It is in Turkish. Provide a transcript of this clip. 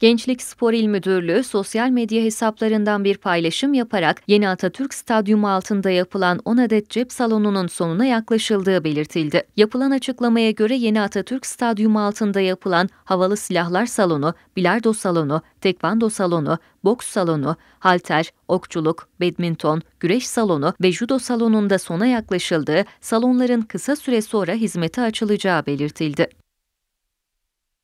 Gençlik Spor İl Müdürlüğü sosyal medya hesaplarından bir paylaşım yaparak Yeni Atatürk Stadyumu altında yapılan 10 adet cep salonunun sonuna yaklaşıldığı belirtildi. Yapılan açıklamaya göre Yeni Atatürk Stadyumu altında yapılan havalı silahlar salonu, bilardo salonu, tekvando salonu, boks salonu, halter, okçuluk, badminton, güreş salonu ve judo salonunda sona yaklaşıldığı, salonların kısa süre sonra hizmete açılacağı belirtildi.